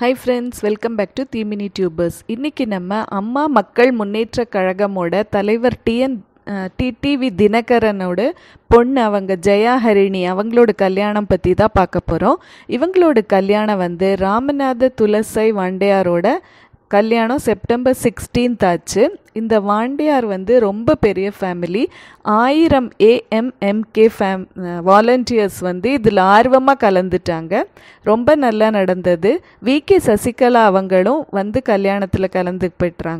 high friends welcome back to the mini tubers இன்றைக்கி நம்ம அம்மா மக்கள் முன்னேற்ற கழகமோட தலைவர் டிஎன் டி டிவி தினகரனோட பொண்ணு அவங்க ஜெயா ஹரிணி அவங்களோட கல்யாணம் பற்றி தான் பார்க்க போகிறோம் இவங்களோட கல்யாணம் வந்து ராமநாத துளசை வாண்டையாரோட கல்யாணம் செப்டம்பர் சிக்ஸ்டீன்த் ஆச்சு இந்த வாண்டியார் வந்து ரொம்ப பெரிய ஃபேமிலி ஆயிரம் ஏஎம்எம்கே ஃபேம் வாலண்டியர்ஸ் வந்து இதில் ஆர்வமாக கலந்துட்டாங்க ரொம்ப நல்லா நடந்தது வி கே சசிகலா அவங்களும் வந்து கல்யாணத்தில் கலந்து பெற்றாங்க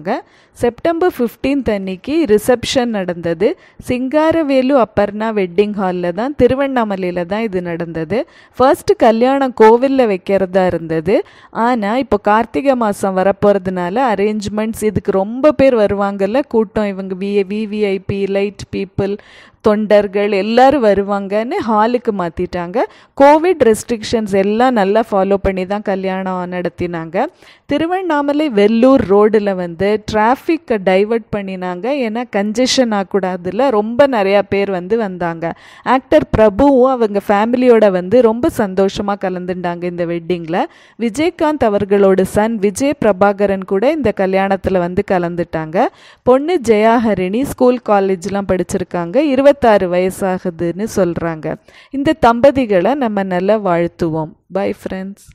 செப்டம்பர் ஃபிஃப்டீன்த் அன்னைக்கு ரிசப்ஷன் நடந்தது சிங்காரவேலு அப்பர்ணா வெட்டிங் ஹாலில் தான் திருவண்ணாமலையில் தான் இது நடந்தது ஃபர்ஸ்ட் கல்யாணம் கோவிலில் வைக்கிறதா இருந்தது ஆனால் இப்போ கார்த்திகை மாதம் வரப்போகிறதுனால அரேஞ்ச்மெண்ட்ஸ் இதுக்கு ரொம்ப பேர் வருவாங்க வருவாங்கல்ல கூட்டம் இவங்க வி லைட் பீப்புள் தொண்டர்கள் எல்லோரும் வருவாங்கன்னு ஹாலுக்கு மாற்றிட்டாங்க கோவிட் ரெஸ்ட்ரிக்ஷன்ஸ் எல்லாம் நல்லா ஃபாலோ பண்ணி தான் கல்யாணம் நடத்தினாங்க திருவண்ணாமலை வெள்ளூர் ரோடில் வந்து டிராஃபிக்கை டைவர்ட் பண்ணினாங்க ஏன்னா கன்ஜெஷன் ஆகக்கூடாதுல ரொம்ப நிறையா பேர் வந்து வந்தாங்க ஆக்டர் பிரபுவும் அவங்க ஃபேமிலியோட வந்து ரொம்ப சந்தோஷமாக கலந்துட்டாங்க இந்த வெட்டிங்கில் விஜயகாந்த் அவர்களோட சன் விஜய் பிரபாகரன் கூட இந்த கல்யாணத்தில் வந்து கலந்துட்டாங்க பொண்ணு ஜெயாஹரிணி ஸ்கூல் காலேஜ்லாம் படிச்சிருக்காங்க இருபது ஐம்பத்தாறு வயசாகுதுன்னு சொல்கிறாங்க இந்த தம்பதிகளை நம்ம நல்லா வாழ்த்துவோம் பை ஃப்ரெண்ட்ஸ்